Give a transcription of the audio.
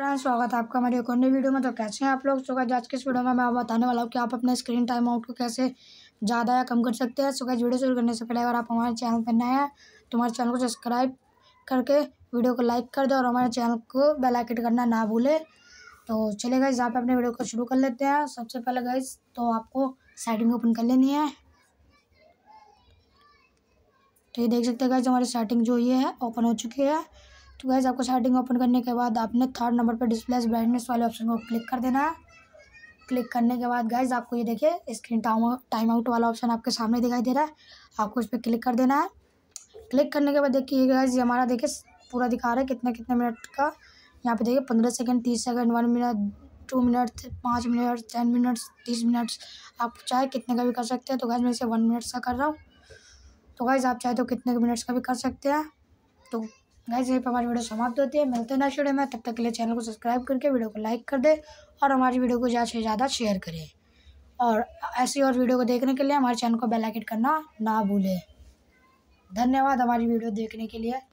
friends स्वागत है आपका हमारे एक और नई वीडियो में तो कैसे हैं आप लोग सो आज के इस वीडियो में मैं आप बताने वाला हूँ कि आप अपने स्क्रीन टाइम आउट को कैसे ज़्यादा या कम कर सकते हैं सोच वीडियो शुरू करने से पहले अगर आप हमारे चैनल पर नए हैं तो हमारे चैनल को सब्सक्राइब करके वीडियो को लाइक कर दें और हमारे चैनल को बेलाइकट करना ना भूलें तो चले गए आप पर अपने वीडियो को शुरू कर लेते हैं सबसे पहले गई तो आपको सेटिंग ओपन कर लेनी है तो ये देख सकते हैं गए हमारी सेटिंग जो ये है ओपन हो चुकी है तो गैस आपको सेटिंग ओपन करने के बाद आपने थर्ड नंबर पर डिस्प्लेस ब्राइटनेस वाले ऑप्शन को क्लिक कर देना है क्लिक करने के बाद गैस आपको ये देखिए स्क्रीन टाइम आउट वाला ऑप्शन आपके सामने दिखाई दे रहा है आपको उस पर क्लिक कर देना है क्लिक करने के बाद देखिए गैस ये हमारा देखिए पूरा दिखा रहा है कितने कितने मिनट का यहाँ पे देखिए पंद्रह सेकंड तीस second one minute two minute पाँच मिनट टेन मिनट्स तीस मिनट्स आप चाहे कितने का भी कर सकते हैं तो गैस मैं इसे वन मिनट्स का कर रहा हूँ तो गैज़ आप चाहे तो कितने मिनट्स का भी कर सकते हैं तो गाइस यहीं पर हमारी वीडियो समाप्त होती है मिलते हैं नेक्स्ट वीडियो में तब तक के लिए चैनल को सब्सक्राइब करके वीडियो को लाइक कर दे और हमारी वीडियो को ज़्यादा से ज़्यादा शेयर करें और ऐसी और वीडियो को देखने के लिए हमारे चैनल को बेल आइकन करना ना भूलें धन्यवाद हमारी वीडियो देखने के लिए